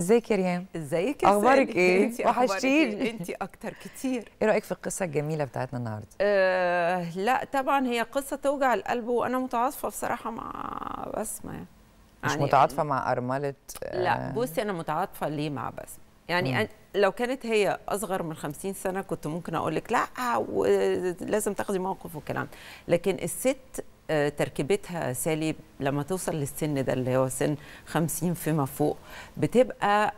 ازيك يا ريان ازيك إيه؟ اخبارك ايه وحشتيني انت اكتر كتير ايه رايك في القصه الجميله بتاعتنا النهارده أه لا طبعا هي قصه توجع القلب وانا متعاطفه بصراحه مع بسمه يعني مش يعني متعاطفه مع ارمله آه لا بصي انا متعاطفه ليه مع بسمه يعني مم. لو كانت هي اصغر من 50 سنه كنت ممكن اقول لك لا آه، ولازم تاخدي موقف والكلام لكن الست تركيبتها سالي لما توصل للسن ده اللي هو سن 50 فيما فوق بتبقى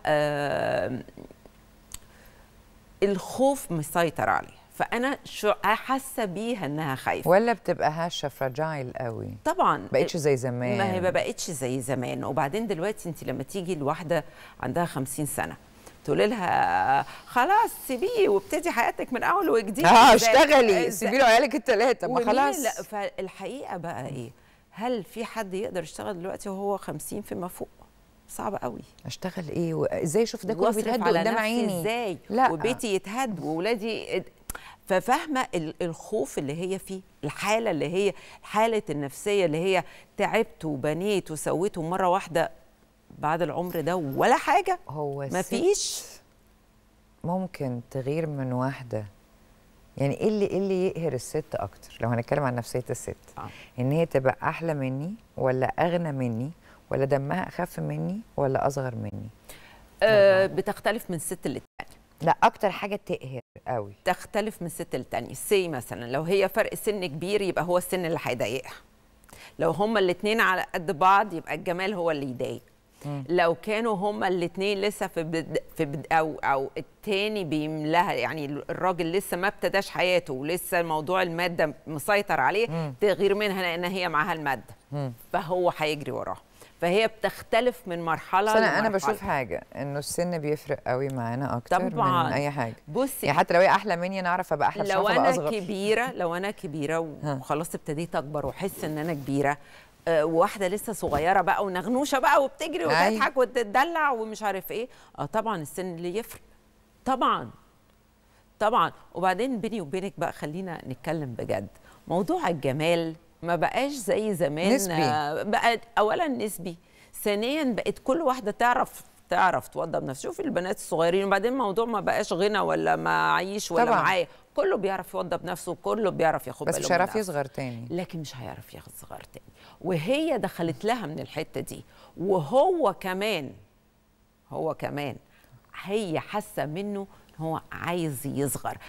الخوف مسيطر عليه فانا شو حاسه بيها انها خايفه ولا بتبقى هشه فراجايل قوي طبعا بقتش زي زمان ما هي ما بقتش زي زمان وبعدين دلوقتي انت لما تيجي لواحده عندها 50 سنه تقول لها خلاص سيبيه وابتدي حياتك من اول وجديد اه اشتغلي سيبي له عيالك الثلاثه ما خلاص لا فالحقيقه بقى ايه هل في حد يقدر يشتغل دلوقتي وهو 50 فيما فوق صعب قوي اشتغل ايه وازاي اشوف ده كله بيتهد قدام عيني ازاي لا. وبيتي يتهد واولادي ففاهمه الخوف اللي هي فيه الحاله اللي هي حاله النفسيه اللي هي تعبت وبنيت وسويت ومره واحده بعد العمر ده ولا حاجه هو مفيش ممكن تغير من واحده يعني ايه اللي ايه اللي يقهر الست اكتر لو هنتكلم عن نفسيه الست آه. ان هي تبقى احلى مني ولا اغنى مني ولا دمها اخف مني ولا اصغر مني أه بتختلف من الست للتانيه لا اكتر حاجه تقهر قوي تختلف من الست للتانيه سي مثلا لو هي فرق سن كبير يبقى هو السن اللي هيضايقها لو هما الاثنين على قد بعض يبقى الجمال هو اللي يضايق لو كانوا هما الاثنين لسه في بد... في بد... او او الثاني بيملاها يعني الراجل لسه ما ابتداش حياته ولسه موضوع الماده مسيطر عليه تغير منها لان هي معاها الماده فهو هيجري وراها فهي بتختلف من مرحله لمرحلة. انا انا بشوف حاجه انه السن بيفرق قوي معانا اكتر طبعا من اي حاجه بصي يعني حتى لو هي احلى مني انا اعرف ابقى احلى لو انا أصغر. كبيره لو انا كبيره وخلاص ابتديت اكبر واحس ان انا كبيره آه، وواحده لسه صغيره بقى ونغنوشه بقى وبتجري وتضحك وتدلع ومش عارف ايه اه طبعا السن اللي يفرق طبعا طبعا وبعدين بيني وبينك بقى خلينا نتكلم بجد موضوع الجمال ما بقاش زي زمان نسبي. آه، بقى اولا نسبي ثانيا بقت كل واحده تعرف تعرف توضب نفسها شوفي البنات الصغيرين وبعدين الموضوع ما بقاش غنى ولا معيش ولا معايا كله بيعرف يوضب نفسه كله بيعرف ياخد باله بس مش هيعرف يصغر تاني لكن مش هيعرف يصغر تاني وهي دخلت لها من الحته دي وهو كمان هو كمان هي حاسه منه هو عايز يصغر